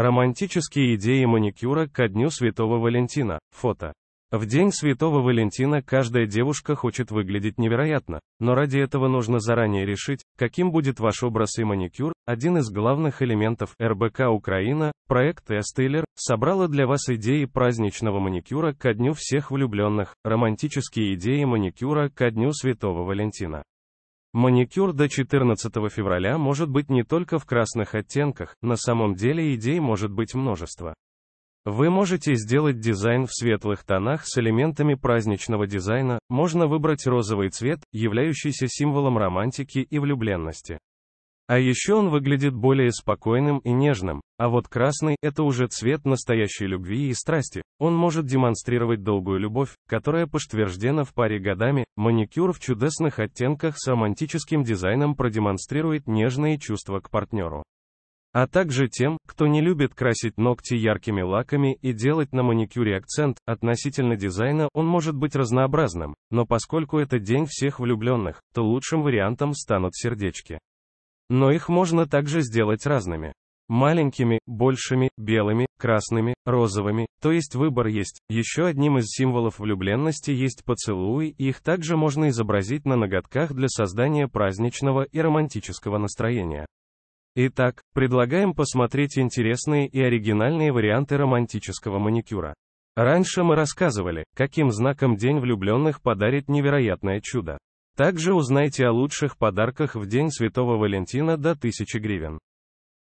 Романтические идеи маникюра ко дню Святого Валентина. Фото. В день Святого Валентина каждая девушка хочет выглядеть невероятно, но ради этого нужно заранее решить, каким будет ваш образ и маникюр. Один из главных элементов РБК Украина, проект Эстейлер, собрала для вас идеи праздничного маникюра ко дню всех влюбленных, романтические идеи маникюра ко дню Святого Валентина. Маникюр до 14 февраля может быть не только в красных оттенках, на самом деле идей может быть множество. Вы можете сделать дизайн в светлых тонах с элементами праздничного дизайна, можно выбрать розовый цвет, являющийся символом романтики и влюбленности. А еще он выглядит более спокойным и нежным, а вот красный – это уже цвет настоящей любви и страсти, он может демонстрировать долгую любовь, которая подтверждена в паре годами, маникюр в чудесных оттенках с романтическим дизайном продемонстрирует нежные чувства к партнеру. А также тем, кто не любит красить ногти яркими лаками и делать на маникюре акцент, относительно дизайна он может быть разнообразным, но поскольку это день всех влюбленных, то лучшим вариантом станут сердечки. Но их можно также сделать разными маленькими, большими, белыми, красными, розовыми, то есть выбор есть. Еще одним из символов влюбленности есть поцелуи, и их также можно изобразить на ноготках для создания праздничного и романтического настроения. Итак, предлагаем посмотреть интересные и оригинальные варианты романтического маникюра. Раньше мы рассказывали, каким знаком День влюбленных подарит невероятное чудо. Также узнайте о лучших подарках в День Святого Валентина до 1000 гривен.